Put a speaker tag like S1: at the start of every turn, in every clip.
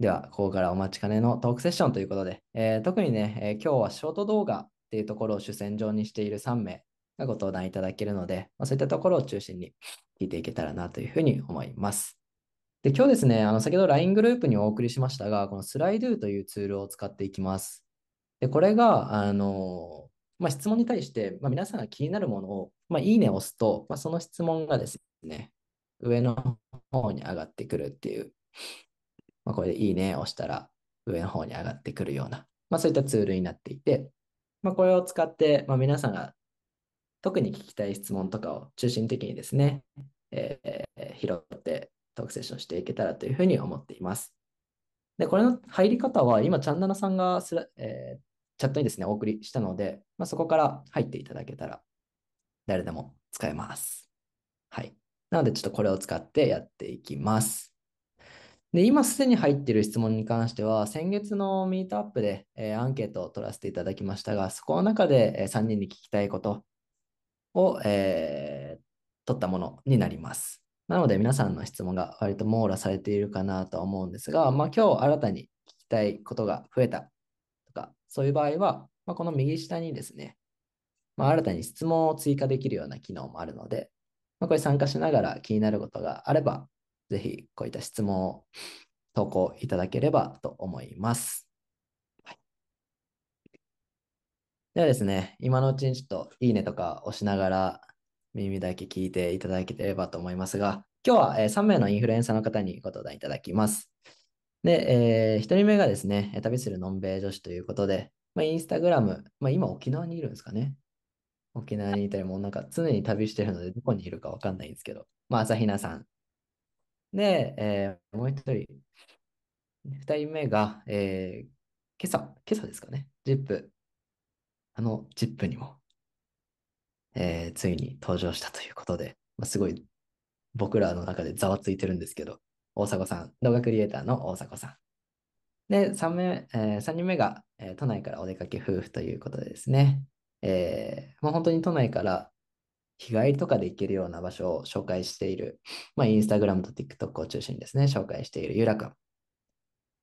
S1: では、ここからお待ちかねのトークセッションということで、えー、特にね、えー、今日はショート動画っていうところを主戦場にしている3名がご登壇いただけるので、まあ、そういったところを中心に聞いていけたらなというふうに思います。で今日ですね、あの先ほど LINE グループにお送りしましたが、このスライドゥというツールを使っていきます。でこれが、あのまあ、質問に対して、まあ、皆さんが気になるものを、まあ、いいねを押すと、まあ、その質問がですね、上の方に上がってくるっていうまあ、これでいいねを押したら上の方に上がってくるような、まあ、そういったツールになっていて、まあ、これを使って、まあ、皆さんが特に聞きたい質問とかを中心的にですね、えー、拾ってトークセッションしていけたらというふうに思っています。で、これの入り方は今、チャンナナさんがえー、チャットにですね、お送りしたので、まあ、そこから入っていただけたら誰でも使えます。はい。なので、ちょっとこれを使ってやっていきます。で、今すでに入っている質問に関しては、先月のミートアップで、えー、アンケートを取らせていただきましたが、そこの中で、えー、3人に聞きたいことを、えー、取ったものになります。なので皆さんの質問が割と網羅されているかなと思うんですが、まあ、今日新たに聞きたいことが増えたとか、そういう場合は、まあ、この右下にですね、まあ、新たに質問を追加できるような機能もあるので、まあ、これ参加しながら気になることがあれば、ぜひこういった質問を投稿いただければと思います。はい、ではですね、今のうちにちょっといいねとか押しながら耳だけ聞いていただければと思いますが、今日は3名のインフルエンサーの方にご登壇いただきます。で、えー、1人目がですね、旅するのんべい女子ということで、まあ、インスタグラム、まあ、今沖縄にいるんですかね。沖縄にいたり、もうなんか常に旅してるので、どこにいるかわかんないんですけど、まあ、朝比奈さんで、えー、もう一人、二人目が、えー、今朝、今朝ですかね、ジップ。あの、ジップにも、えー、ついに登場したということで、まあ、すごい僕らの中でざわついてるんですけど、大迫さん、動画クリエイターの大迫さん。で、三名、えー、三人目が、えー、都内からお出かけ夫婦ということでですね、えー、もう本当に都内から日帰りとかで行けるような場所を紹介している、まあ、インスタグラムと TikTok を中心にですね、紹介しているゆらくん。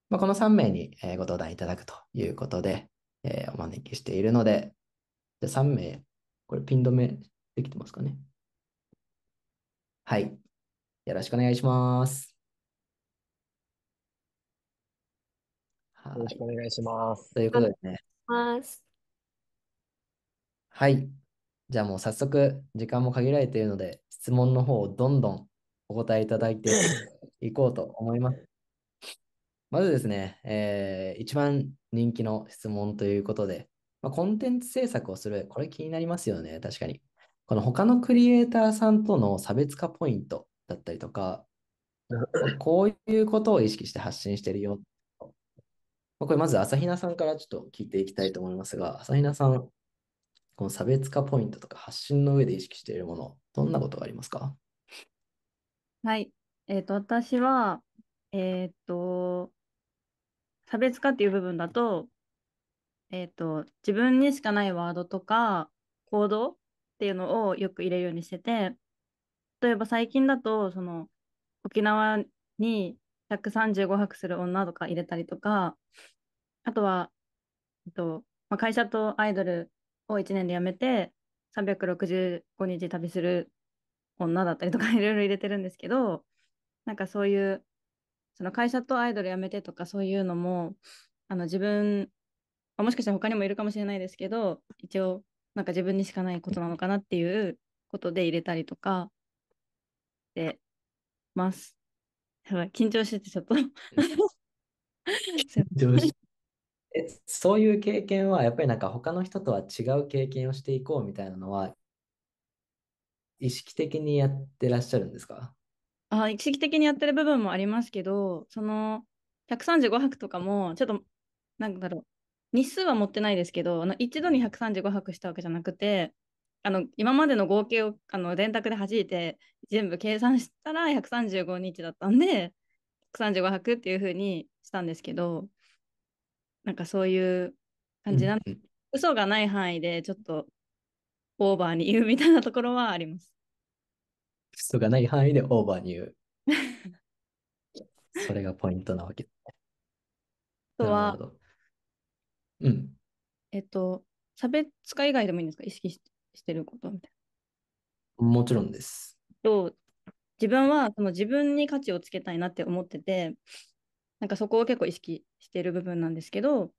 S1: まあ、この3名にご登壇いただくということで、えー、お招きしているので、じゃ3名、これピン止めできてますかね。はい。よろしくお願いします。よろしくお願いします。ということでね。はい。じゃあもう早速時間も限られているので質問の方をどんどんお答えいただいて いこうと思います。まずですね、えー、一番人気の質問ということで、まあ、コンテンツ制作をする、これ気になりますよね、確かに。この他のクリエイターさんとの差別化ポイントだったりとか、こういうことを意識して発信してるよ。これまず朝比奈さんからちょっと聞いていきたいと思いますが、朝比奈さん、この差別化ポイントとか発信の上で意識しているもの、どんなことがありますか
S2: はい。えっ、ー、と、私は、えっ、ー、と、差別化っていう部分だと、えっ、ー、と、自分にしかないワードとか行動っていうのをよく入れるようにしてて、例えば最近だと、その、沖縄に135泊する女とか入れたりとか、あとは、えっとまあ、会社とアイドルを1年でやめて、365日旅する女だったりとか いろいろ入れてるんですけど、なんかそういう、その会社とアイドル辞めてとかそういうのも、あの自分、もしかしたら他にもいるかもしれないですけど、一応、なんか自分にしかないことなのかなっていうことで入れたりとかでます。い緊張しててちょっと緊張しえそういう経験はやっぱりなんか他の人と
S1: は違う経験をしていこうみたいなのは意識的にやってらっしゃるんですか
S2: あ意識的にやってる部分もありますけど、その135泊とかも、ちょっと、なんだろう、日数は持ってないですけど、あの一度に135泊したわけじゃなくて、あの今までの合計をあの電卓で弾いて、全部計算したら135日だったんで、135泊っていうふうにしたんですけど、なんかそういう感じなの、うん、嘘がない範囲でちょっとオーバーに言うみたいなところはあります。
S1: 嘘がない範囲でオーバーに言う。それがポイントなわけ。あとは、うん。
S2: えっと、差別化以外でもいいんですか意識してることみたい
S1: な。もちろんです。
S2: と自分はその自分に価値をつけたいなって思ってて、なんかそこを結構意識してる部分なんですけど、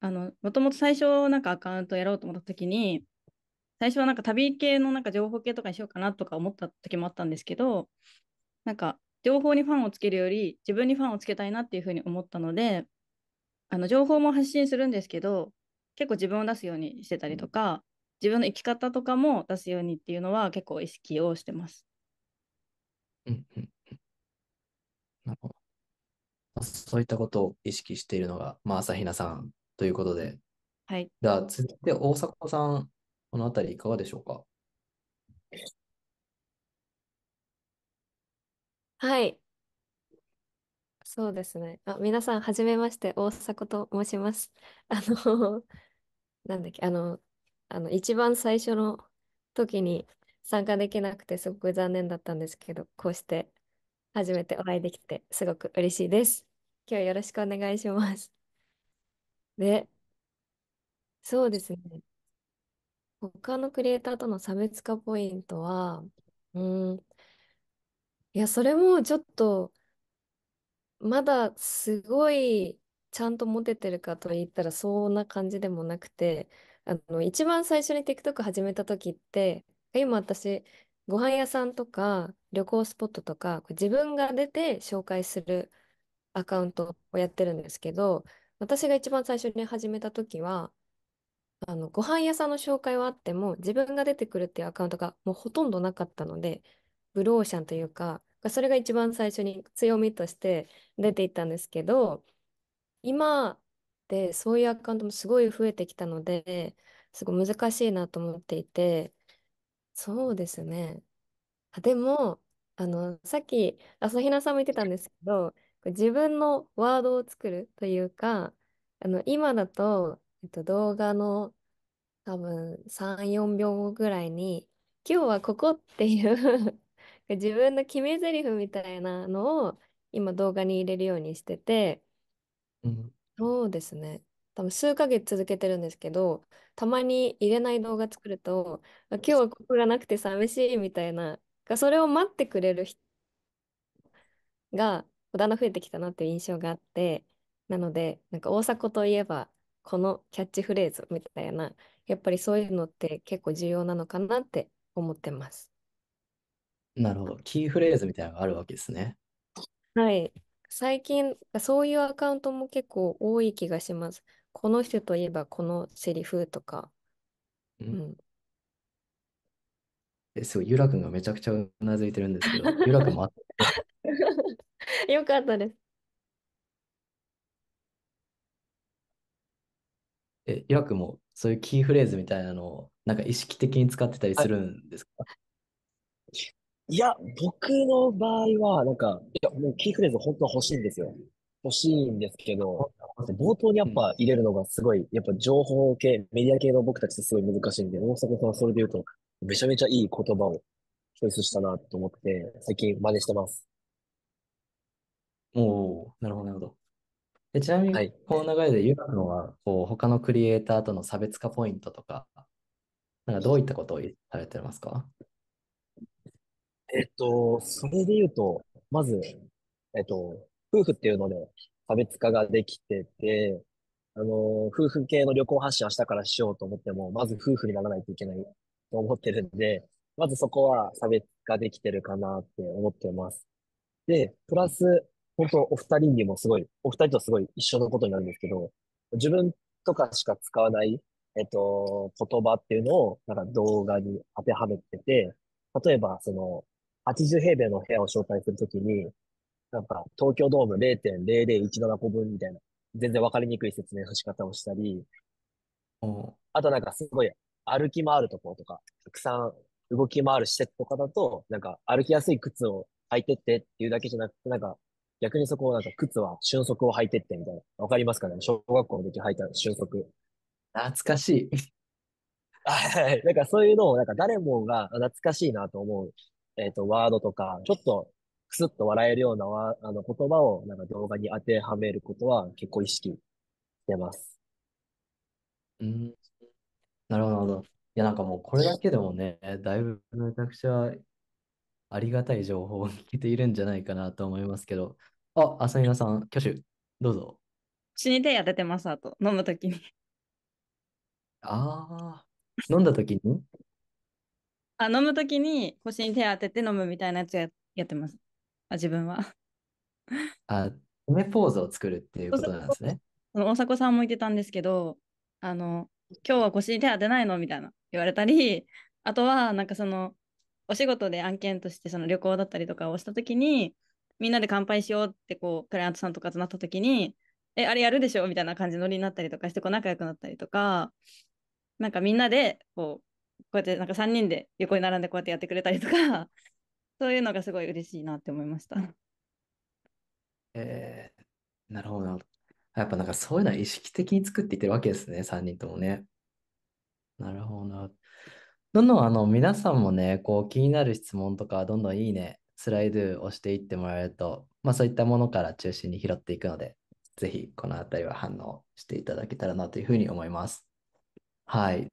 S2: あの、もともと最初なんかアカウントやろうと思った時に、最初はなんか旅系のなんか情報系とかにしようかなとか思った時もあったんですけど、なんか情報にファンをつけるより自分にファンをつけたいなっていうふうに思ったので、あの情報も発信するんですけど、結構自分を出すようにしてたりとか、自分の生き方とかも出すようにっていうのは結構意識をしてます。
S1: うんうん。なるほど。そういったことを意識しているのが、まあ、朝比奈さんということで。はい。では、続いて大迫さん、このあたりいかがでしょうか
S3: はい。そうですね。あ、皆さん、はじめまして、大迫と申します。あの、なんだっけ、あの、あの、一番最初の時に参加できなくて、すごく残念だったんですけど、こうして初めてお会いできて、すごく嬉しいです。今日よろしくお願いします。で、そうですね。他のクリエイターとの差別化ポイントは、うん、いや、それもちょっと、まだすごいちゃんとモテてるかと言ったらそんな感じでもなくてあの一番最初に TikTok 始めた時って今私ご飯屋さんとか旅行スポットとかこう自分が出て紹介するアカウントをやってるんですけど、私が一番最初に始めた時は、あの、ご飯屋さんの紹介はあっても、自分が出てくるっていうアカウントがもうほとんどなかったので、ブローシャンというか、それが一番最初に強みとして出ていったんですけど、今でそういうアカウントもすごい増えてきたので、すごい難しいなと思っていて、そうですね。あでも、あの、さっき、朝比奈さんも言ってたんですけど、自分のワードを作るというか、あの今だと、えっと、動画の多分3、4秒後ぐらいに、今日はここっていう自分の決め台詞みたいなのを今動画に入れるようにしてて、うん、そうですね。多分数ヶ月続けてるんですけど、たまに入れない動画作ると、今日はここがなくて寂しいみたいな、それを待ってくれる人がだんだん増えてきたなっていう印象があって、なので、なんか大迫といえば、このキャッチフレーズみたいな、やっぱりそういうのって結構重要なのかなって思ってます。
S1: なるほど。キーフレーズみたいなのがあるわけですね。
S3: はい。最近、そういうアカウントも結構多い気がします。この人といえばこのセリフとか。うん
S1: え、すごい、ユラくんがめちゃくちゃうなずいてるんですけど、ユラくんもあっ
S3: た。よかったです。
S1: え、よくもそういうキーフレーズみたいなのをなんか意識的に使ってたりするんですかいや、
S4: 僕の場合は、なんか、いや、もうキーフレーズ本当は欲しいんですよ。欲しいんですけど、冒頭にやっぱ入れるのがすごい、やっぱ情報系、メディア系の僕たちってすごい難しいんで、大迫さんはそれで言うと、めちゃめちゃいい言葉をチョイスしたなと思って、最近真似してます。
S1: おお、なるほど、なるほど。え、ちなみはに、い。この流れで、ゆうのは、こう、他のクリエイターとの差別化ポイントとか、なんかどういったことをされてますか
S4: えっと、それで言うと、まず、えっと、夫婦っていうので差別化ができてて、あの、夫婦系の旅行発信明日からしようと思っても、まず夫婦にならないといけないと思ってるんで、まずそこは差別化できてるかなって思ってます。で、プラス、本当お二人にもすごい、お二人とすごい一緒のことになるんですけど、自分とかしか使わない、えっと、言葉っていうのを、なんか動画に当てはめてて、例えば、その、80平米の部屋を紹介するときに、なんか、東京ドーム0.0017個分みたいな、全然わかりにくい説明の仕方をしたり、あとなんかすごい歩き回るところとか、たくさん動き回る施設とかだと、なんか歩きやすい靴を履いてってっていうだけじゃなくて、なんか逆にそこをなんか靴は瞬足を履いてってみたいな。わかりますかね小学校の時履いた瞬足。懐かしい。はい。なんかそういうのを、なんか誰もが懐かしいなと思う、えっ、ー、と、ワードとか、ちょっとくすっと笑えるようなわあの言葉をなんか動画に当てはめることは結構意識してます。
S1: うん。なるほど、なるほど。いや、なんかもうこれだけでもね、だいぶめちゃくちゃありがたい情報を聞けているんじゃないかなと思いますけど。あ、朝比奈さん、挙手、どう
S2: ぞ。死に手当ててます、あと、飲むときに。
S1: ああ、飲んだときに
S2: あ、飲むときに腰に手当てて飲むみたいなやつややってます。あ、自分は。
S1: あ、目ポーズを作るっていうことなんですね。
S2: 大迫さんも言ってたんですけど、あの、今日は腰に手当てないのみたいな言われたり、あとは、なんかその、お仕事で案件としてその旅行だったりとかをした時にみんなで乾杯しようってこうクライアントさんとかとなった時にえあれやるでしょみたいな感じのノリになったりとかしてこう仲良くなったりとかなんかみんなでこうこうやってなんか3人で横に並んでこうやってやってくれたりとか そういうのがすごい嬉しいなって思いました。
S1: えー、なるほど。やっぱなんかそういうのは意識的に作っていってるわけですね、3人ともね。なるほど。どんどんあの皆さんもね、こう気になる質問とか、どんどんいいね、スライドをしていってもらえると、まあそういったものから中心に拾っていくので、ぜひこのあたりは反応していただけたらなというふうに思います。はい。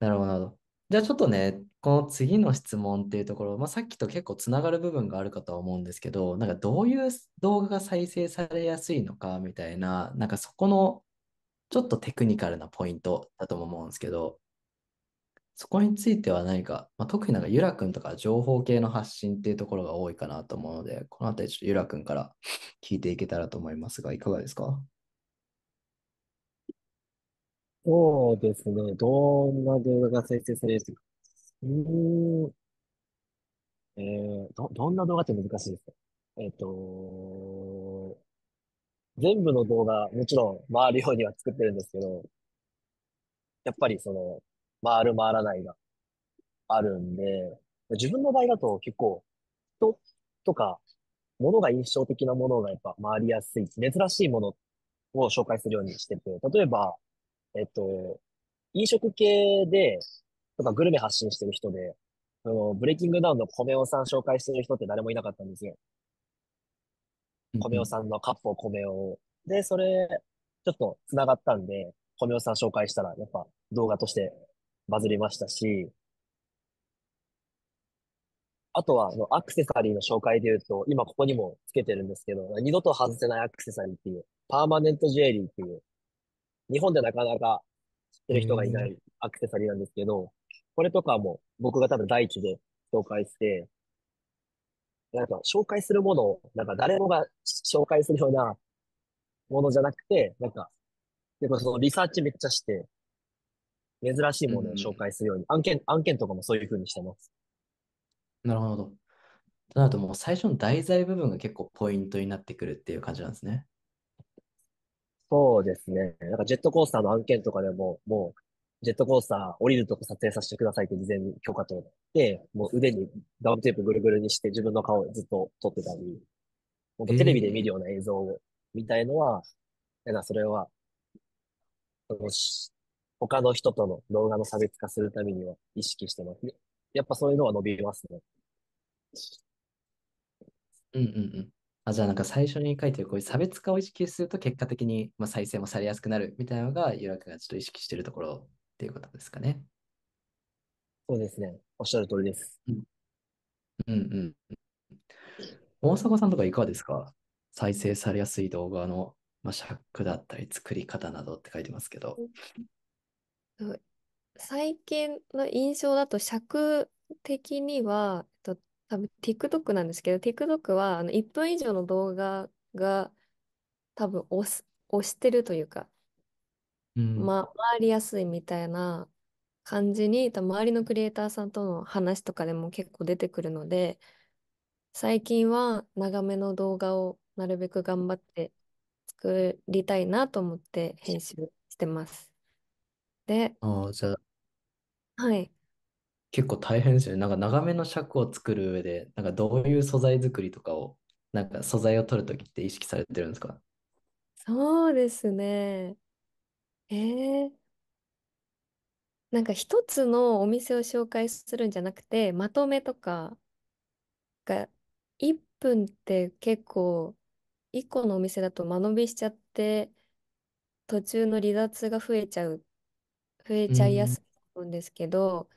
S1: なるほど。なるほどじゃあちょっとね、この次の質問っていうところ、まあ、さっきと結構つながる部分があるかとは思うんですけど、なんかどういう動画が再生されやすいのかみたいな、なんかそこのちょっとテクニカルなポイントだとも思うんですけど、そこについては何か、まあ、特になんかユラくんとか情報系の発信っていうところが多いかなと思うので、この辺りちょっとくんから聞いていけたらと思いますが、いかがですか
S4: そうですね。どんな動画が再生されるか。
S1: うーん。
S4: えー、ど、どんな動画って難しいですかえっ、ー、と全部の動画、もちろん回るようには作ってるんですけど、やっぱりその、回る回らないがあるんで、自分の場合だと結構、人とか、物が印象的なものがやっぱ回りやすい、珍しいものを紹介するようにしてて、例えば、えっと、飲食系で、とかグルメ発信してる人で、そのブレイキングダウンの米尾さん紹介してる人って誰もいなかったんですよ。米尾さんのカップを米を。で、それ、ちょっと繋がったんで、米尾さん紹介したら、やっぱ動画としてバズりましたし、あとは、あの、アクセサリーの紹介で言うと、今ここにもつけてるんですけど、二度と外せないアクセサリーっていう、パーマネントジュエリーっていう、日本でなかなか知ってる人がいないアクセサリーなんですけど、これとかも僕が多分第一で紹介して、なんか紹介するものを、なんか誰もが紹介するようなものじゃなくて、なんか、結構そのリサーチめっちゃして、珍しいものを紹介するように、うん、案件、案件とかもそういうふうにしてます。
S1: なるほど。となると、もう最初の題材部分が結構ポイントになってくるっていう感じなんですね。
S4: そうですね。なんかジェットコースターの案件とかでも、もう、ジェットコースター降りるとこ撮影させてくださいって事前に許可取って、もう腕にガムテープぐるぐるにして自分の顔をずっと撮ってたり、もうテレビで見るような映像を、みたいのは、えー、なそれは、他の人との動画の差別化するためには意識してますね。やっぱそういうのは伸びますね。
S1: うんうんうん。あ、じゃあなんか最初に書いてるこういう差別化を意識すると結果的にまあ再生もされやすくなるみたいなのが、ユラクがちょっと意識してるところっていうことですかね。そうですね。おっしゃる通りです。うん、うんうん。大迫さんとかいかがですか再生されやすい動画の、まあ、尺だったり作り方などって書いてますけど。
S3: 最近の印象だと尺的には、えっと、多分 TikTok なんですけど、TikTok はあの1分以上の動画が多分押す、押してるというか、うん。ま、回りやすいみたいな感じに、多分周りのクリエイターさんとの話とかでも結構出てくるので、最近は長めの動画をなるべく頑張って作りたいなと思って編集してます。で、ああ、じゃあはい。
S1: 結構大変ですよね。なんか長めの尺を作る上で、なんかどういう素材作りとかを、なんか素材を取るときって意識されてるんですか
S3: そうですね。えー、なんか一つのお店を紹介するんじゃなくて、まとめとかが、1分って結構、1個のお店だと間延びしちゃって、途中の離脱が増えちゃう増えちゃいやすいと思うんですけど、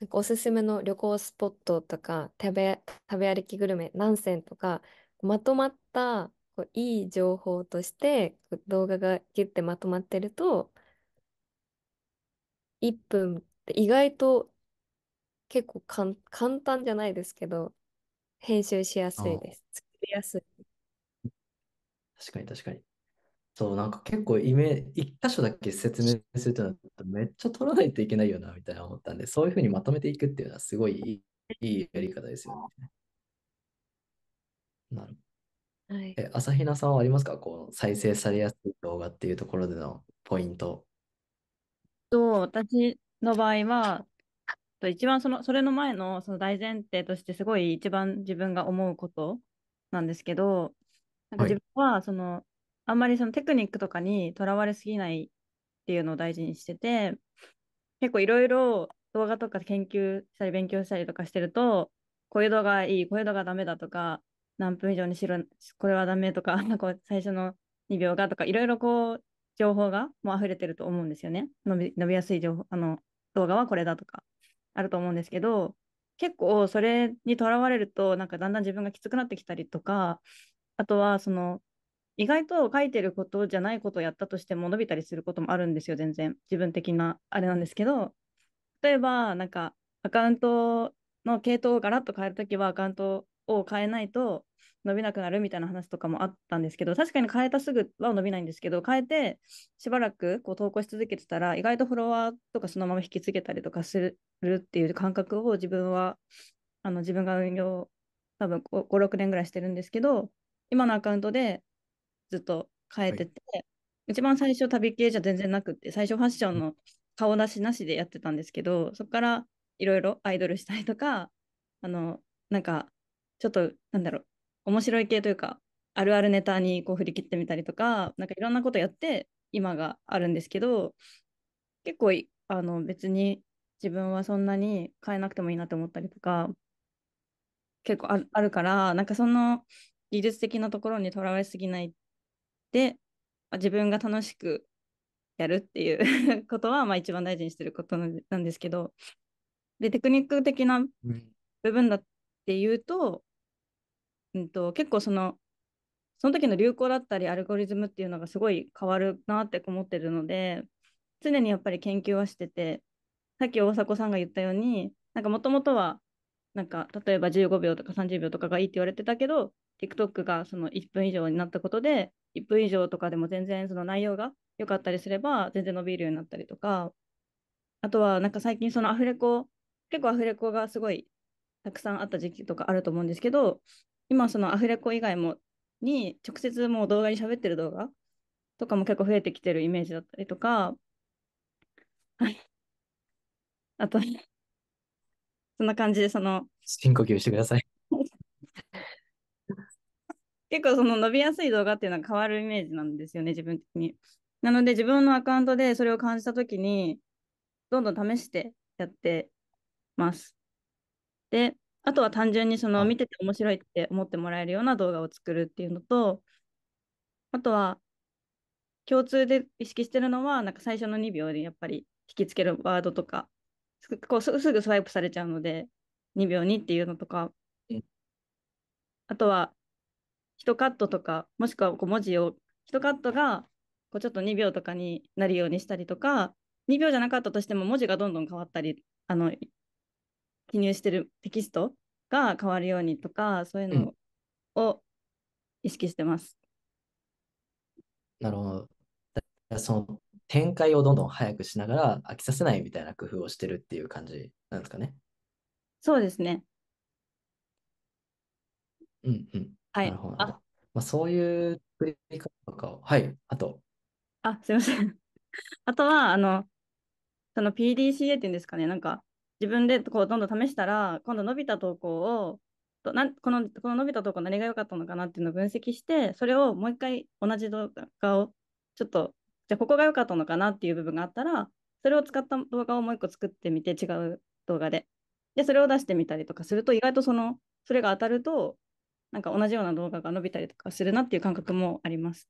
S3: なんかおすすめの旅行スポットとか食べ、食べ歩きグルメ何選とかまとまったこういい情報として動画がギュッてまとまってると1分って意外と結構かん簡単じゃないですけど編集しやすいです。作りやすい。
S1: 確かに確かに。そう、なんか結構イメージ、一箇所だけ説明するとなると、めっちゃ取らないといけないよな、みたいな思ったんで、そういうふうにまとめていくっていうのは、すごいいいやり方ですよね。なるはい。え、朝比奈さんはありますかこう、再生されやすい動画っていうところでのポイント。
S2: と、私の場合は、と一番その、それの前のその大前提として、すごい一番自分が思うことなんですけど、なんか自分はそのあんまりそのテクニックとかにとらわれすぎないっていうのを大事にしてて、結構いろいろ動画とか研究したり勉強したりとかしてると、こういう動画いい、こういう動画ダメだとか、何分以上にしろ、これはダメとか、なんか最初の2秒がとか、いろいろこう、情報がもう溢れてると思うんですよね。伸び伸びやすい情報、あの、動画はこれだとか、あると思うんですけど、結構それにとらわれると、なんかだんだん自分がきつくなってきたりとか、あとはその意外と書いてることじゃないことをやったとしても伸びたりすることもあるんですよ、全然。自分的なあれなんですけど、例えば、なんか、アカウントの系統をガラッと変えるときは、アカウントを変えないと伸びなくなるみたいな話とかもあったんですけど、確かに変えたすぐは伸びないんですけど、変えてしばらくこう投稿し続けてたら、意外とフォロワーとかそのまま引き継げたりとかするっていう感覚を自分は、あの自分が運用、多分5、6年ぐらいしてるんですけど、今のアカウントでずっと変えてて、はい、一番最初旅系じゃ全然なくて最初ファッションの顔出しなしでやってたんですけど、そこからいろいろアイドルしたりとかあのなんかちょっとなんだろう面白い系というかあるあるネタにこう振り切ってみたりとか何かいろんなことやって今があるんですけど結構あの別に自分はそんなに変えなくてもいいなと思ったりとか結構あるからなんかその技術的なところにとらわれすぎないっで自分が楽しくやるっていう ことは、まあ、一番大事にしてることなんですけどでテクニック的な部分だっていうと,、うんと、と結構そのその時の流行だったりアルゴリズムっていうのがすごい変わるなって思ってるので常にやっぱり研究はしててさっき大迫さんが言ったようになんかもともとはなんか例えば15秒とか30秒とかがいいって言われてたけど TikTok がその1分以上になったことで1分以上とかでも全然その内容が良かったりすれば全然伸びるようになったりとかあとはなんか最近そのアフレコ結構アフレコがすごいたくさんあった時期とかあると思うんですけど今そのアフレコ以外もに直接もう動画に喋ってる動画とかも結構増えてきてるイメージだったりとか、はい。あと、そんな感じでその。
S1: 深呼吸してください。
S2: 結構その伸びやすい動画っていうのは変わるイメージなんですよね、自分的に。なので自分のアカウントでそれを感じたときに、どんどん試してやってます。で、あとは単純にその見てて面白いって思ってもらえるような動画を作るっていうのと、あとは共通で意識してるのは、なんか最初の2秒でやっぱり引きつけるワードとか、こうすぐスワイプされちゃうので、2秒にっていうのとか、あとは1カットとかもしくはこう文字を1カットがこうちょっと2秒とかになるようにしたりとか2秒じゃなかったとしても文字がどんどん変わったりあの記入してるテキストが変わるようにとかそういうのを意識してます。
S1: うん、なるほど。その展開をどんどん早くしながら飽きさせないみたいな工夫をしてるっていう感じなんですかね。
S2: そうですね。うんうん。はい。なる
S1: ほど。あ、まあ、そういう作り方とかを、はい、あと。
S2: あ、すいません。あとは、あの、その PDCA っていうんですかね、なんか、自分でこうどんどん試したら、今度伸びた投稿を、となこのこの伸びた投稿何が良かったのかなっていうのを分析して、それをもう一回同じ動画を、ちょっと、じゃあここが良かったのかなっていう部分があったら、それを使った動画をもう一個作ってみて、違う動画で。で、それを出してみたりとかすると、意外とその、それが当たると、なんか同じような動画が伸びたりとかするなっていう感覚もあります。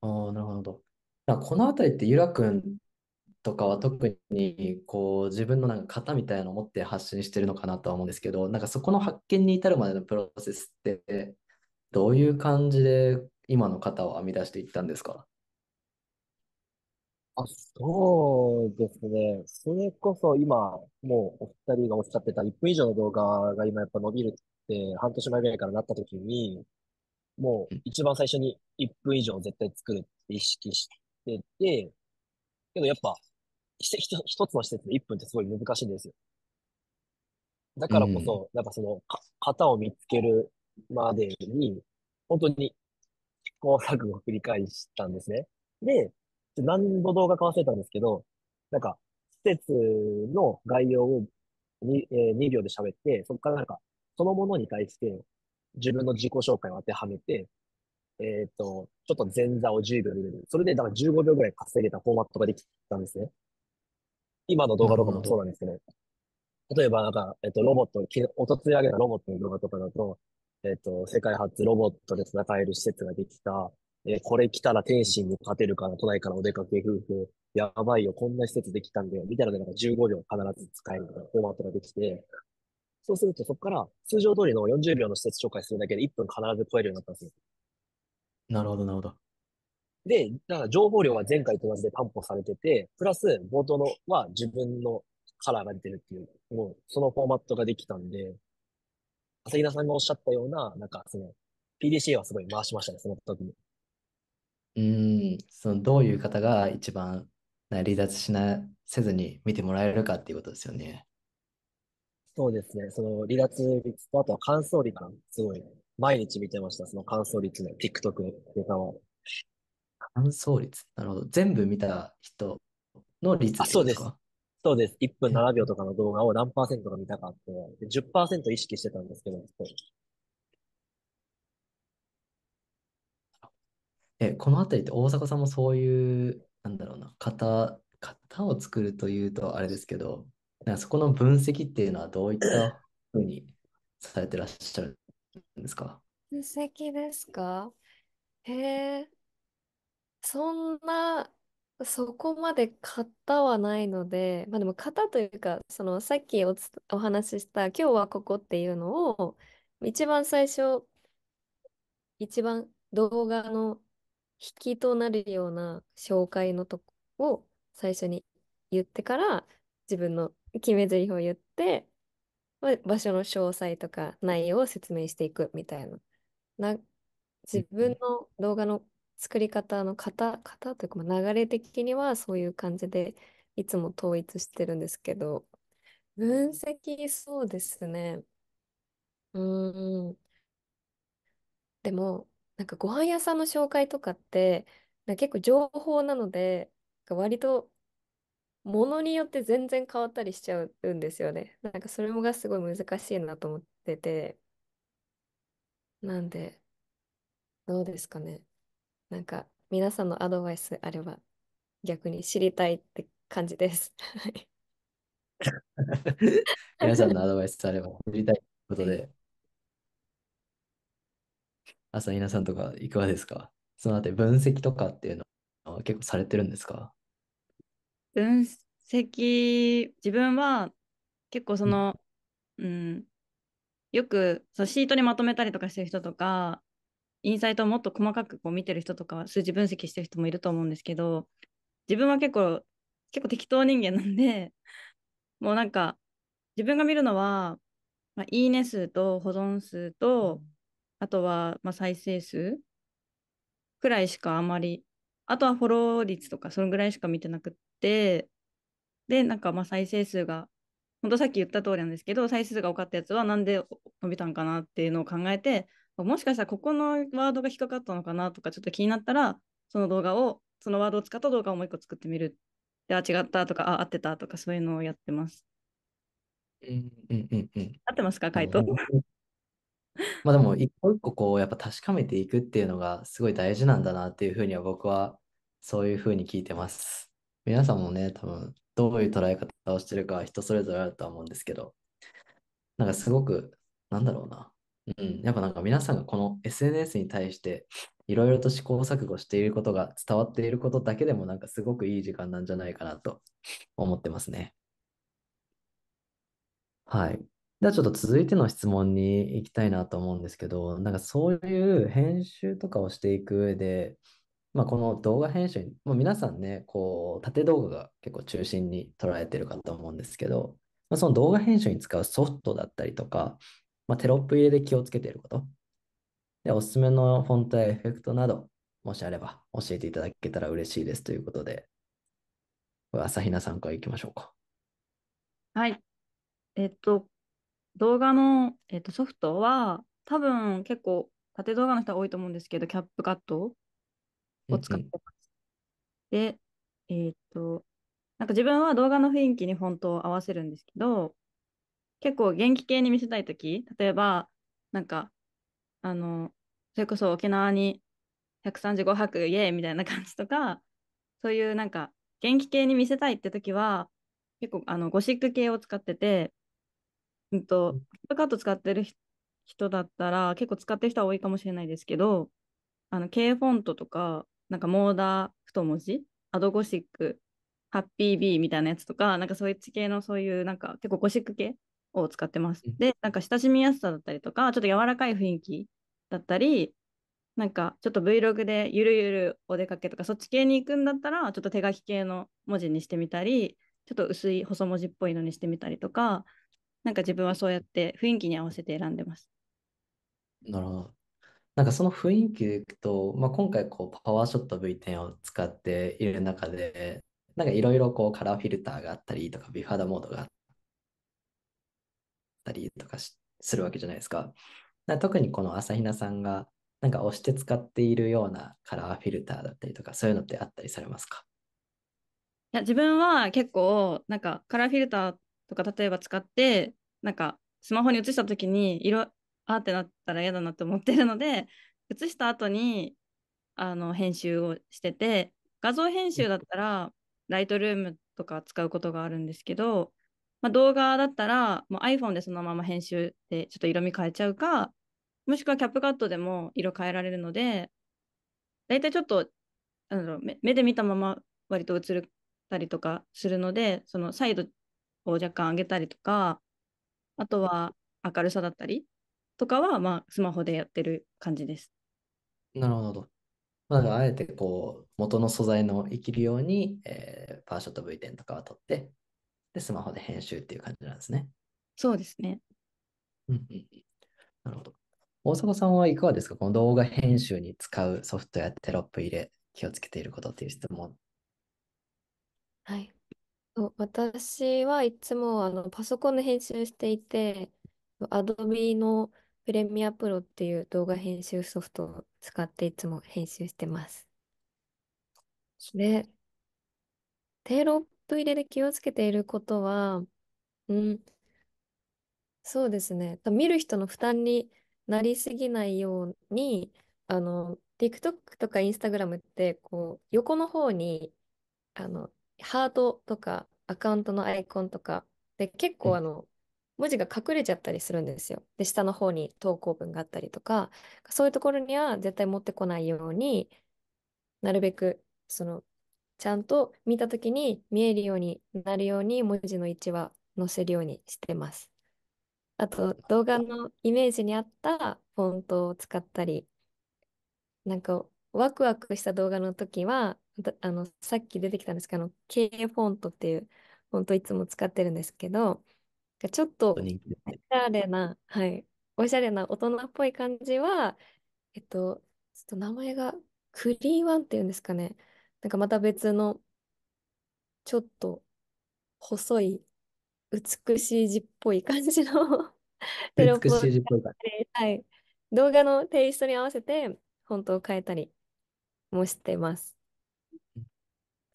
S1: ああ、なるほど。なこのあたりってゆらくんとかは特にこう自分のなんか型みたいなのを持って発信してるのかなとは思うんですけど、なんかそこの発見に至るまでのプロセスってどういう感じで今の型を編み出していったんですか
S4: あ、そうですね。それこそ今、もうお二人がおっしゃってた1分以上の動画が今やっぱ伸びる、半年前ぐらいからなった時に、もう一番最初に1分以上絶対作るって意識してて、けどやっぱ、一つの施設で1分ってすごい難しいんですよ。だからこそ、なんかその、型を見つけるまでに、本当に工作を繰り返したんですね。で、何度動画かわせたんですけど、なんか、施設の概要を 2,、えー、2秒で喋って、そこからなんか、そのものに対して自分の自己紹介を当てはめて、えっ、ー、と、ちょっと前座を10秒入れる。それで、だから15秒ぐらい稼げたフォーマットができたんですね。今の動画とかもそうなんですけど、ね、例えばなんか、えっ、ー、と、ロボット、おとつい上げたロボットの動画とかだと、えっ、ー、と、世界初ロボットで戦える施設ができた、えこれ来たら天心に勝てるから、都内からお出かけ夫婦、やばいよ、こんな施設できたんだよ、みたいなのが15秒必ず使えるフォーマットができて、そうすると、そこから通常通りの40秒の施設紹介するだけで1分必ず超えるようになったんですよ。
S1: なるほど、なるほど。
S4: で、だから情報量は前回と同じで担保されてて、プラス冒頭のは自分のカラーが出てるっていう、もうそのフォーマットができたんで、朝比奈さんがおっしゃったような、なんかその PDCA はすごい回しましたね、その時に。
S1: うん、そのどういう方が一番離脱しな、せずに見てもらえるかっていうことですよね。
S4: そうですね。その離脱率と、あとは乾燥率がすごい、毎日見てました。その乾燥率の TikTok のデータは。
S1: 乾燥率なるほど。全部見た
S4: 人の率そうです。そうです。1分7秒とかの動画を何パーセントが見たかって、10%意識してたんですけど、
S1: え、このあたりって大阪さんもそういう、なんだろうな、型、型を作るというとあれですけど、なんかそこの分析っていうのはどういったふうにされてらっしゃるんですか
S3: 分析ですかへえ、そんな、そこまで型はないので、まあでも型というか、そのさっきおつお話しした今日はここっていうのを、一番最初、一番動画の引きとなるような紹介のとこを最初に言ってから自分の決め台詞を言って、場所の詳細とか内容を説明していくみたいな。な自分の動画の作り方の型、型というか流れ的にはそういう感じでいつも統一してるんですけど、分析そうですね。うん。でも、なんかご飯屋さんの紹介とかって、なか結構情報なので、割とものによって全然変わったりしちゃうんですよね。なんかそれもがすごい難しいなと思ってて、なんで、どうですかね。なんか皆さんのアドバイスあれば逆に知りたいって感じです。
S1: 皆さんのアドバイスあれば知りたいってことで、朝皆さんとかいかがですかそのあたり分析とかっていうのは結構されてるんですか
S2: 分析、自分は結構その、うん、よくそのシートにまとめたりとかしてる人とか、インサイトをもっと細かくこう見てる人とか、数字分析してる人もいると思うんですけど、自分は結構、結構適当人間なんで、もうなんか、自分が見るのは、まあ、いいね数と保存数と、あとは、まあ、再生数くらいしかあまり、あとはフォロー率とか、そのぐらいしか見てなくて。ってでなんかまあ再生数がほんとさっき言った通りなんですけど再生数が多かったやつはなんで伸びたんかなっていうのを考えてもしかしたらここのワードが引っかかったのかなとかちょっと気になったらその動画をそのワードを使った動画をもう一個作ってみるであ違ったとかあ合ってたとかそういうのをやってます。うん
S3: うんうんうん、
S2: 合ってますか回答。
S1: まあでも一個一個こうやっぱ確かめていくっていうのがすごい大事なんだなっていうふうには僕はそういうふうに聞いてます。皆さんもね、多分どういう捉え方をしてるか人それぞれあるとは思うんですけど、なんかすごく、なんだろうな。うん、やっぱなんか皆さんがこの SNS に対していろいろと試行錯誤していることが伝わっていることだけでもなんかすごくいい時間なんじゃないかなと思ってますね。はい。ではちょっと続いての質問に行きたいなと思うんですけど、なんかそういう編集とかをしていく上で、まあ、この動画編集、もう皆さんね、こう、縦動画が結構中心に捉えてるかと思うんですけど、まあ、その動画編集に使うソフトだったりとか、まあ、テロップ入れで気をつけていること、でおすすめのフォントやエフェクトなど、もしあれば教えていただけたら嬉しいですということで、これ朝比奈さんからいきましょう
S2: か。はい。えっと、動画の、えっと、ソフトは、多分結構縦動画の人は多いと思うんですけど、キャップカットを使ってます。で、えー、っと、なんか自分は動画の雰囲気にフォントを合わせるんですけど、結構元気系に見せたいとき、例えば、なんか、あの、それこそ沖縄に135泊イエーイみたいな感じとか、そういうなんか元気系に見せたいって時は、結構あのゴシック系を使ってて、うんと、フットカット使ってる人だったら結構使ってる人は多いかもしれないですけど、あの K フォントとか、なんかモーダー太文字、アドゴシック、ハッピービーみたいなやつとか、なんかそういう地形のそういうなんか結構ゴシック系を使ってます。で、なんか親しみやすさだったりとか、ちょっと柔らかい雰囲気だったり、なんかちょっと Vlog でゆるゆるお出かけとか、そっち系に行くんだったら、ちょっと手書き系の文字にしてみたり、ちょっと薄い細文字っぽいのにしてみたりとか、なんか自分はそうやって雰囲気に合わせて選んでます。
S1: なるほど。なんかその雰囲気でいくと、まあ、今回こうパワーショット V10 を使っている中で、なんかいろいろこうカラーフィルターがあったりとか、美肌モードがあったりとかするわけじゃないですか。か特にこの朝比奈さんがなんか押して使っているようなカラーフィルターだったりとか、そういうのってあったりされますか
S2: いや自分は結構なんかカラーフィルターとか例えば使ってなんかスマホに映した時に色あってなったら嫌だなって思ってるので写した後にあの編集をしてて画像編集だったらライトルームとか使うことがあるんですけど、まあ、動画だったらもう iPhone でそのまま編集でちょっと色味変えちゃうかもしくはキャップカットでも色変えられるので大体ちょっとあの目で見たまま割と映ったりとかするのでそのサイドを若干上げたりとかあとは明るさだったりとかは、まあ、スマホでやってる感じです。なる
S1: ほど。まあ、あえてこう元の素材の生きるように、えー、パーショット V10 とかは撮ってで、スマホで編集っていう感じなんですね。
S2: そうですね。うんうん、
S1: なるほど。大迫さんはいかがですかこの動画編集に使うソフトやテロップ入れ、気をつけていることっていう質問。
S3: はい。私はいつもあのパソコンで編集していて、Adobe のプレミアプロっていう動画編集ソフトを使っていつも編集してます。で、テーップ入れで気をつけていることは、うん、そうですね。見る人の負担になりすぎないように、あの、TikTok とか Instagram って、こう、横の方に、あの、ハートとかアカウントのアイコンとか、で、結構あの、文字が隠れちゃったりするんですよ。で、下の方に投稿文があったりとか、そういうところには絶対持ってこないように、なるべく、その、ちゃんと見たときに見えるようになるように文字の位置は載せるようにしてます。あと、動画のイメージに合ったフォントを使ったり、なんか、ワクワクした動画の時は、あの、さっき出てきたんですけど、K フォントっていうフォントいつも使ってるんですけど、ちょっとお人気ですね。しゃれな、はい、おしゃれな大人っぽい感じは、えっと、ちょっと名前がクリーワンっていうんですかね。なんかまた別の、ちょっと細い、美しい字っぽい感じの テロップをい字っぽいから。はい、動画のテイストに合わせて、フォントを変えたりもしてます。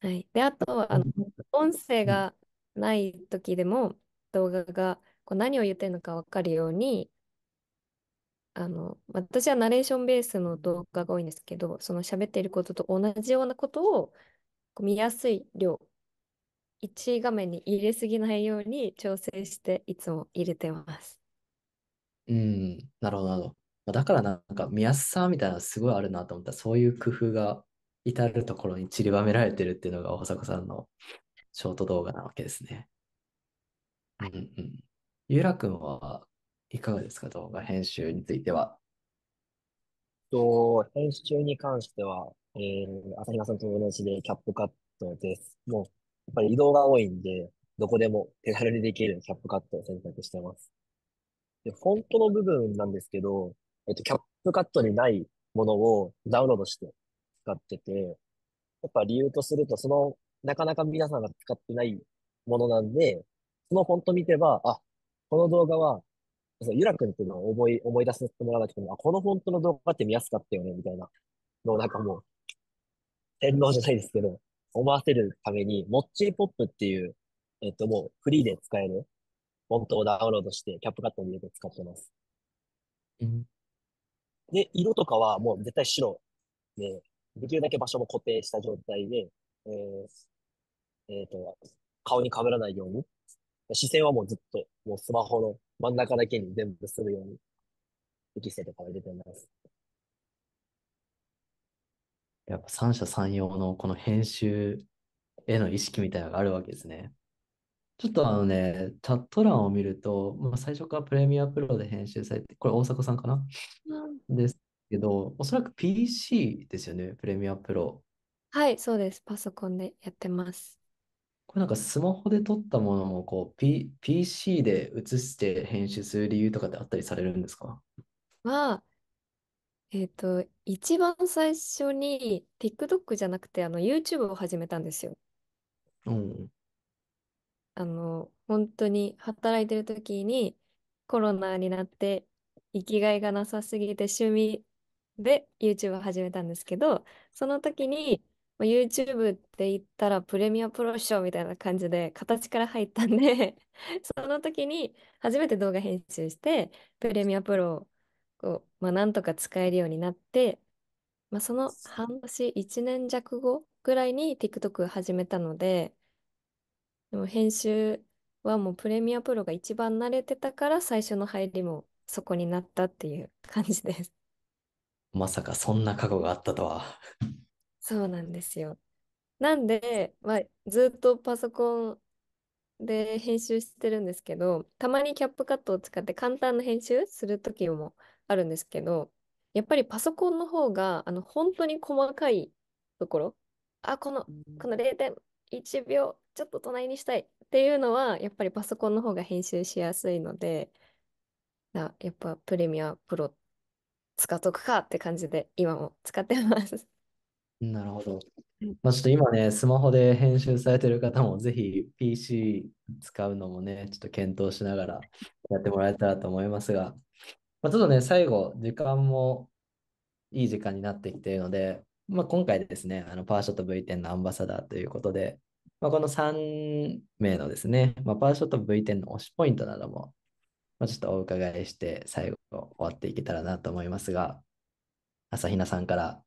S3: はい、で、あとは、あの、音声がない時でも、動画がこう何を言ってるのか分かるようにあの私はナレーションベースの動画が多いんですけどその喋っていることと同じようなことをこう見やすい量1画面に入れすぎないように調整していつも入れてます。うん、
S1: なるほど、なるほど。だからなんか見やすさみたいなすごいあるなと思った。そういう工夫が至るところに散りばめられてるっていうのが大迫さんのショート動画なわけですね。うんうん。ゆらくんはいかがですか、動画編集については。
S4: と、編集に関しては、えー、朝比奈さんと同じでキャップカットです。もう、やっぱり移動が多いんで、どこでも手軽にできるキャップカットを選択してます。で、フォントの部分なんですけど、えっと、キャップカットにないものをダウンロードして使ってて、やっぱ理由とすると、その、なかなか皆さんが使ってないものなんで、そのフォント見てば、あ、この動画は、そうゆくんっていうのを思い、思い出させてもらわなくても、あ、このフォントの動画って見やすかったよね、みたいなのなんかもう、天皇じゃないですけど、思わせるために、モッチーポップっていう、えっともうフリーで使えるフォントをダウンロードして、キャップカットに入れて使ってます。うん、で、色とかはもう絶対白で、できるだけ場所も固定した状態で、えー、えっ、ー、と、顔に被らないように視線はもうずっと、もうスマホの真ん中だけに全部するように、適正とかを入れてます。
S1: やっぱ三者三様のこの編集への意識みたいなのがあるわけですね。ちょっとあのね、チャット欄を見ると、まあ、最初からプレミアプロで編集されて、これ大迫さんかな、うん、ですけど、おそらく PC ですよね、プレミアプロ。
S3: はい、そうです。パソコンでやってます。
S1: これなんかスマホで撮ったものもこう、P、PC で写して編集する理由とかってあったりされるんですか
S3: は、えっと、一番最初に TikTok じゃなくてあの YouTube を始めたんですよ。うん。あの、本当に働いてる時にコロナになって生きがいがなさすぎて趣味で YouTube を始めたんですけど、その時にまあ、YouTube って言ったらプレミアプロ賞みたいな感じで形から入ったんで その時に初めて動画編集してプレミアプロを、まあ、なんとか使えるようになって、まあ、その半年1年弱後ぐらいに TikTok 始めたのででも編集はもうプレミアプロが一番慣れてたから最初の入りもそこになったっていう感じです。
S1: まさかそんな過去があったとは
S3: そうなんですよ。なんで、まあ、ずっとパソコンで編集してるんですけど、たまにキャップカットを使って簡単な編集する時もあるんですけど、やっぱりパソコンの方が、あの、本当に細かいところ、あ、この、この0.1秒、ちょっと隣にしたいっていうのは、やっぱりパソコンの方が編集しやすいので、あやっぱプレミアプロ使っとくかって感じで、今も使ってます。
S1: なるほど。まあ、ちょっと今ね、スマホで編集されてる方も、ぜひ PC 使うのもね、ちょっと検討しながらやってもらえたらと思いますが、まあ、ちょっとね、最後、時間もいい時間になってきているので、まあ、今回ですね、あのパワーショット V10 のアンバサダーということで、まあ、この3名のですね、まあ、パワーショット V10 の推しポイントなども、まあ、ちょっとお伺いして、最後終わっていけたらなと思いますが、朝比奈さんから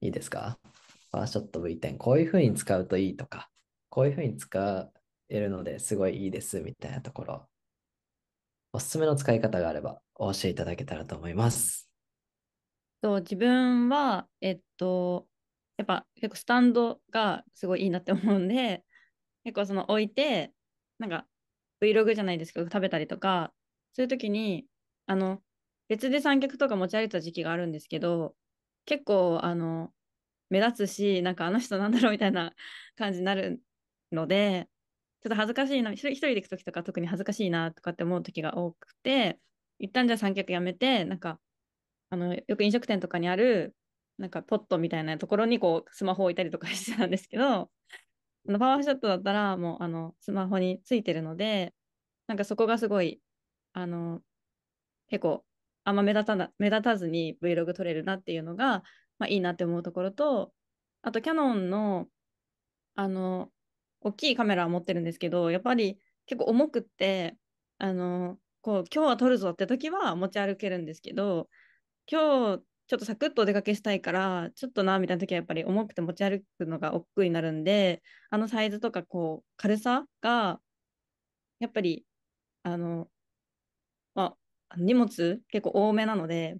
S1: いいですかパワーショット V10、こういうふうに使うといいとか、こういうふうに使えるのですごいいいですみたいなところ、おすすめの使い方があればお教えいただけたらと思います。
S2: と自分は、えっと、やっぱ結構スタンドがすごいいいなって思うんで、結構その置いて、なんか Vlog じゃないですけど食べたりとか、そういう時に、あの、別で三脚とか持ち歩いた時期があるんですけど、結構あの目立つしなんかあの人なんだろうみたいな感じになるのでちょっと恥ずかしいな一人で行く時とか特に恥ずかしいなとかって思う時が多くて一旦じゃあ三脚やめてなんかあのよく飲食店とかにあるなんかポットみたいなところにこうスマホ置いたりとかしてたんですけどあのパワーショットだったらもうあのスマホについてるのでなんかそこがすごいあの結構あんま目立たな目立たずに Vlog 撮れるなっていうのが、まあ、いいなって思うところとあとキャノンのあの大きいカメラを持ってるんですけどやっぱり結構重くってあのこう今日は撮るぞって時は持ち歩けるんですけど今日ちょっとサクッとお出かけしたいからちょっとなみたいな時はやっぱり重くて持ち歩くのが億劫になるんであのサイズとかこう軽さがやっぱりあの荷物結構多めなので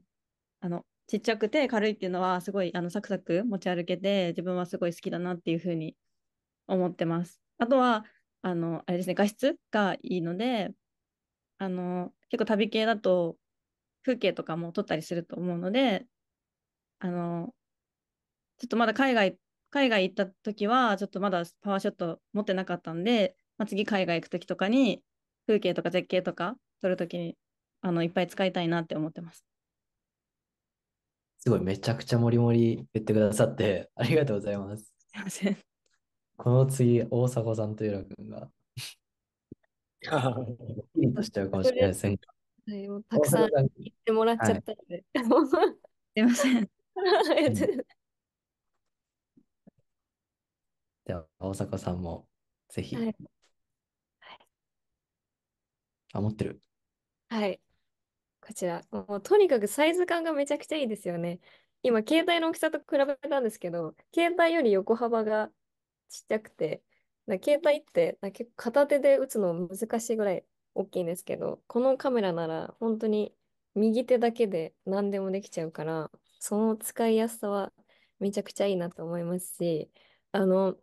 S2: あのちっちゃくて軽いっていうのはすごいあのサクサク持ち歩けて自分はすごい好きだなっていうふうに思ってます。あとはあのあれですね画質がいいのであの結構旅系だと風景とかも撮ったりすると思うのであのちょっとまだ海外海外行った時はちょっとまだパワーショット持ってなかったんで、まあ、次海外行く時とかに風景とか絶景とか撮る時にあのいっぱい使いたいなって思ってます。
S1: すごい、めちゃくちゃもりもり言ってくださって、ありがとうございま
S2: す。すいません。
S1: この次、大迫さんとゆらくんが。いいとしちゃ
S3: うかもしれませんが。もたくさん言ってもらっちゃったので。はい、すいません。
S1: では、大迫さんもぜひ。はい。はい、あ、持ってる。
S3: はい。こちら、もうとにかくサイズ感がめちゃくちゃいいですよね。今、携帯の大きさと比べたんですけど、携帯より横幅がちっちゃくて、携帯って結構片手で打つの難しいぐらい大きいんですけど、このカメラなら本当に右手だけで何でもできちゃうから、その使いやすさはめちゃくちゃいいなと思いますし、あの、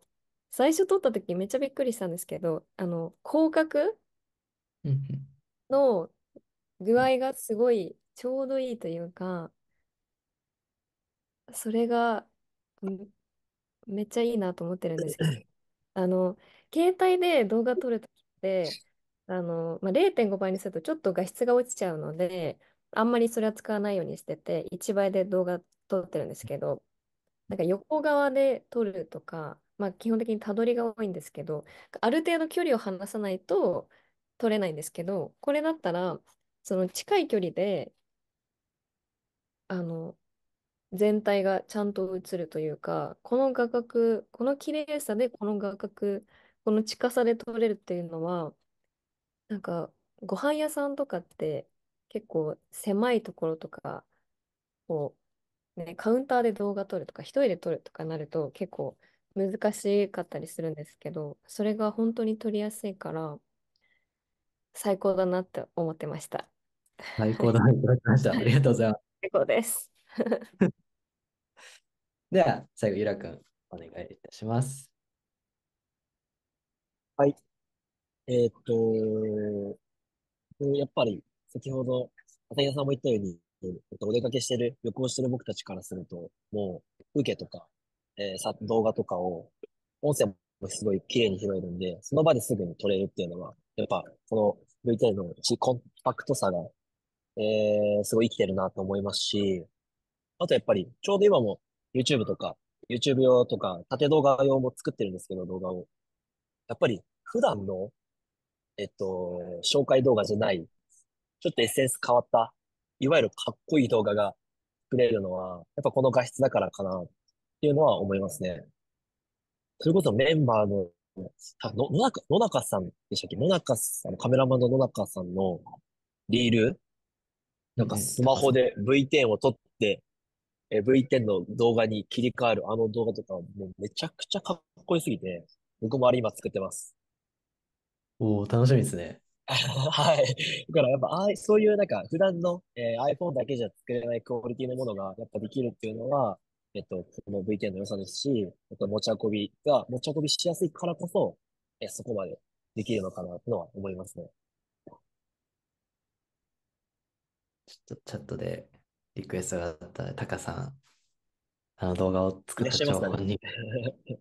S3: 最初撮った時めっちゃびっくりしたんですけど、あの、広角の具合がすごいちょうどいいというか、それがめっちゃいいなと思ってるんですけど、あの、携帯で動画撮るときって、あの、まあ、0.5倍にするとちょっと画質が落ちちゃうので、あんまりそれは使わないようにしてて、1倍で動画撮ってるんですけど、なんか横側で撮るとか、まあ、基本的にたどりが多いんですけど、ある程度距離を離さないと撮れないんですけど、これだったらその近い距離で、あの、全体がちゃんと映るというか、この画角、この綺麗さでこの画角、この近さで撮れるっていうのは、なんか、ご飯屋さんとかって結構狭いところとかを、ね、カウンターで動画撮るとか、一人で撮るとかなると結構難しかったりするんですけど、それが本当に撮りやすいから、最高だなって思ってました。最高だな、
S1: いただき
S4: ま
S3: した。ありがとうございます。最高です。では、
S1: 最後、ゆらくん、お願いいたします。はい。
S4: えー、っと、やっぱり、先ほど、浅井さんも言ったように、えっと、お出かけしてる、旅行してる僕たちからすると、もう、受けとか、えー、さ動画とかを、音声もすごい綺麗に拾えるんで、その場ですぐに取れるっていうのは、やっぱ、この VTR のコンパクトさが、えー、すごい生きてるなと思いますし、あとやっぱり、ちょうど今も YouTube とか、YouTube 用とか、縦動画用も作ってるんですけど、動画を。やっぱり、普段の、えっと、紹介動画じゃない、ちょっとエッセンス変わった、いわゆるかっこいい動画が作れるのは、やっぱこの画質だからかな、っていうのは思いますね。それこそメンバーの、野中、野中さんでしたっけ野中さん、カメラマンの野中さんのリール、なんかスマホで V10 を撮って、え V10 の動画に切り替わるあの動画とか、もうめちゃくちゃかっこよすぎて、僕もあれ今作ってます。
S1: おお、楽しみですね。
S4: はい。だからやっぱ、ああ、そういうなんか普段の、えー、iPhone だけじゃ作れないクオリティのものがやっぱできるっていうのは、えっと、この v t N. の良さですし、えっと、持ち運びが、持ち運びしやすいからこそ、え、そこまでできるのかなとは思いますね。ちょっ
S1: とチャットでリクエストがあった、タカさん、あの動画を作った情に。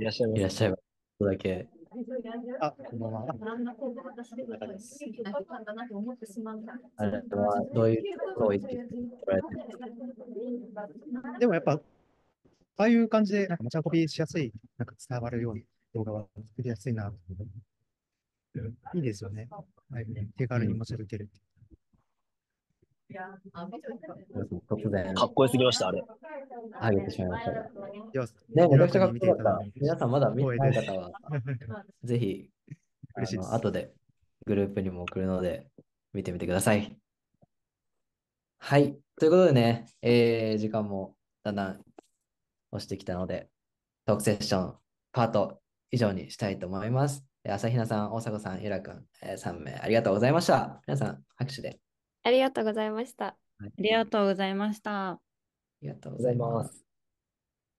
S1: いらっしゃいます、ね。いらっしゃいます。だけ
S4: あ、こんばんは。でもあはどういうことを言ってらてでもやっぱ、
S1: ああいう感じでなんか持ち運びしやすい、なんか伝わるように動画は作りやすいなと思って。いいですよね。はい、手軽に持ち歩けるって。突然。かっこよすぎました、あれ。あげてしまいました。ね、めちゃくちゃかっこよかった。皆さんまだ見てない方は、ぜひ、あし後でグループにも送るので、見てみてください。はい。ということでね、えー、時間もだんだん押してきたので、トークセッションパート以上にしたいと思います。朝比奈さん、大迫さん、ゆらくん、えー、3名ありがとうございました。皆さん、拍手で。
S2: ありがとうございました。ありがとうございました。あ
S1: りがとうございます。